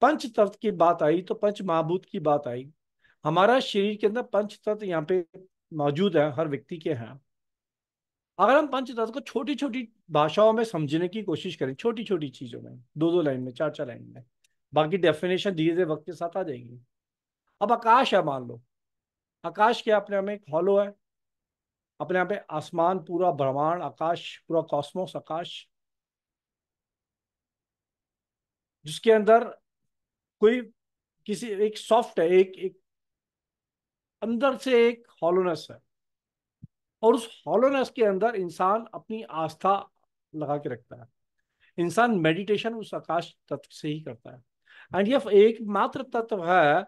पंच तत्व की बात आई तो पंच महाभूत की बात आई हमारा शरीर के अंदर पंच तत्व यहाँ पे मौजूद है हर व्यक्ति के हैं अगर हम पंच तत्व को छोटी छोटी भाषाओं में समझने की कोशिश करें छोटी छोटी चीजों में दो दो लाइन में चार चार लाइन में बाकी डेफिनेशन धीरे धीरे वक्त के साथ आ जाएगी अब आकाश है मान लो आकाश के अपने में एक हॉलो है अपने यहाँ पे आसमान पूरा ब्रह्मांड आकाश पूरा कॉस्मोस आकाश जिसके अंदर कोई किसी एक सॉफ्ट है एक एक अंदर से एक हॉलोनेस है और उस हॉलोनेस के अंदर इंसान अपनी आस्था लगा के रखता है इंसान मेडिटेशन उस आकाश तत्व से ही करता है एंड यह एकमात्र तत्व है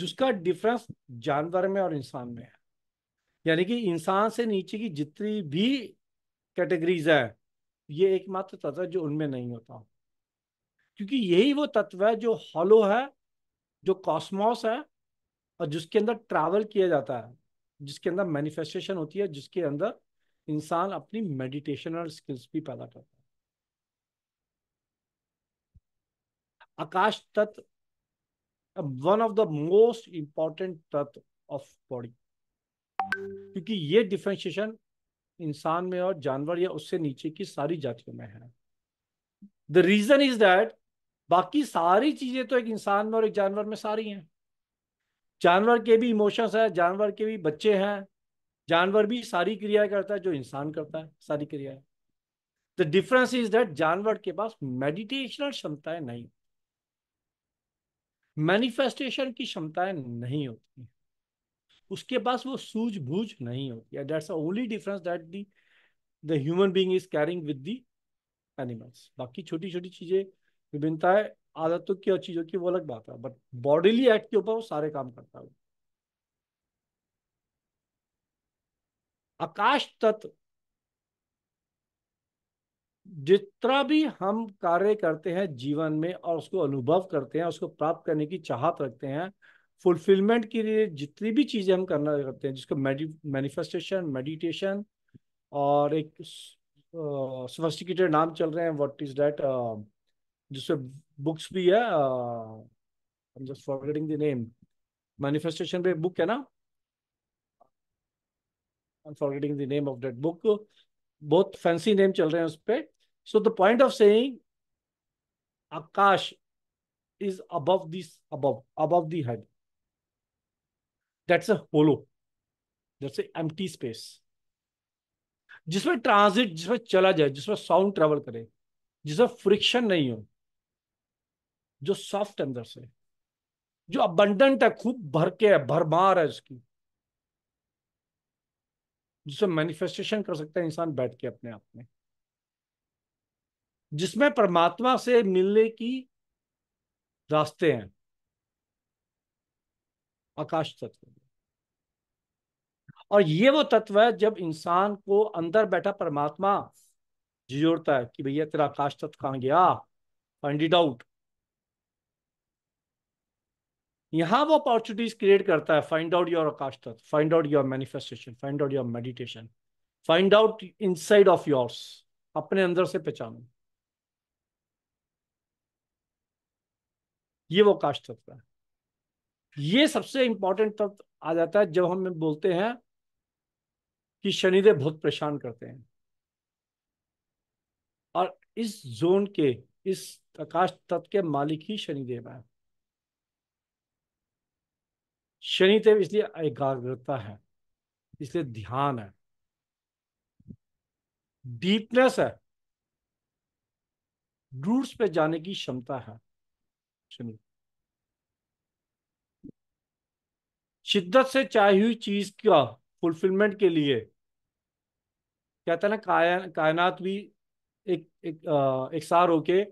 जिसका डिफरेंस जानवर में और इंसान में है यानी कि इंसान से नीचे की जितनी भी कैटेगरीज है ये एकमात्र तत्व जो उनमें नहीं होता क्योंकि यही वो तत्व है जो हॉलो है जो कॉस्मोस है और जिसके अंदर ट्रैवल किया जाता है जिसके अंदर मैनिफेस्टेशन होती है जिसके अंदर इंसान अपनी मेडिटेशनल स्किल्स भी पैदा करता है आकाश तत्व one of the most important tattva of body क्योंकि ये डिफ्रेंशिएशन इंसान में और जानवर या उससे नीचे की सारी जातियों में है द रीजन इज दैट बाकी सारी चीजें तो एक इंसान में और एक जानवर में सारी हैं जानवर के भी इमोशंस हैं जानवर के भी बच्चे हैं जानवर भी सारी क्रिया करता है जो इंसान करता है सारी क्रिया द डिफरेंस इज दैट जानवर के पास मेडिटेशनल क्षमताएं नहीं मैनिफेस्टेशन की क्षमताएं नहीं होती उसके पास वो सूझबूझ नहीं होती है that's only difference that the the human being is carrying with the animals बाकी छोटी छोटी चीजें विभिन्नता है आदतों की और चीजों की वो अलग बात है बट बॉडीली एक्ट के ऊपर वो सारे काम करता है आकाश तत्व जितना भी हम कार्य करते हैं जीवन में और उसको अनुभव करते हैं उसको प्राप्त करने की चाहत रखते हैं फुलफिलमेंट के लिए जितनी भी चीजें हम करना करते हैं जिसको मैनिफेस्टेशन मेडिटेशन और एक सोफिस्टिकेटेड नाम चल रहे हैं व्हाट इज डेट जिसपे बुक्स भी है I am just forgetting the name manifestation पे बुक है ना I am forgetting the name of that book बहुत फैंसी नेम चल रहे हैं उस पर so the point of saying akash is above this above above the head that's a hollow that's a empty space जिसमें ट्रांजिट जिसमें चला जाए जिसमें साउंड ट्रेवल करे जिसमें फ्रिक्शन नहीं हो जो सॉफ्ट अंदर से जो अबंडेंट है खूब भर के है भरमार है इसकी जिसे मैनिफेस्टेशन कर सकता है इंसान बैठ के अपने आप में जिसमें परमात्मा से मिलने की रास्ते हैं आकाश तत्व और ये वो तत्व है जब इंसान को अंदर बैठा परमात्मा जोड़ता है कि भैया तेरा आकाश तत्व कहाँ गया फाइंड इट आउट यहां वो अपॉर्चुनिटीज क्रिएट करता है फाइंड आउट योर अकाष्टर find out your manifestation find out your meditation find out side of yours अपने अंदर से पहचानो ये वो काश तत्व है ये सबसे इंपॉर्टेंट तत्व आ जाता है जब हम बोलते हैं कि शनिदेव बहुत परेशान करते हैं और इस जोन के इस आकाश तत्व के मालिक ही शनिदेव है शनिदेव इसलिए एकाग्रता है इसलिए ध्यान है डीपनेस है रूट्स पे जाने की क्षमता है शनि शिद्दत से चाही हुई चीज का फुलफिलमेंट के लिए कहते हैं ना कायन कायनात भी एक एक, एक सार होके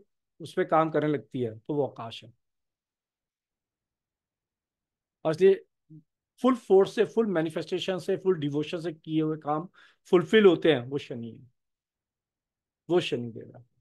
उस पर काम करने लगती है तो वो अवकाश है और इसलिए फुल फोर्स से फुल मैनिफेस्टेशन से फुल डिवोशन से किए हुए काम फुलफिल होते हैं वो शनि वो शनि है